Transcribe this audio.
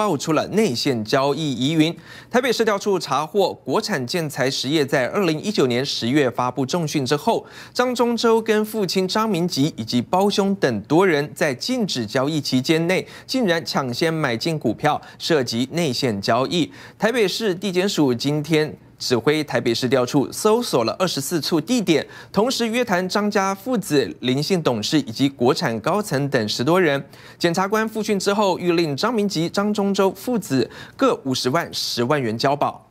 爆出了内线交易疑云。台北市调处查获，国产建材实业在2019年十月发布重讯之后，张忠洲跟父亲张明吉以及胞兄等多人在禁止交易期间内，竟然抢先买进股票，涉及内线交易。台北市地检署今天。指挥台北市调处搜索了二十四处地点，同时约谈张家父子、林姓董事以及国产高层等十多人。检察官复讯之后，谕令张明吉、张中洲父子各五十万十万元交保。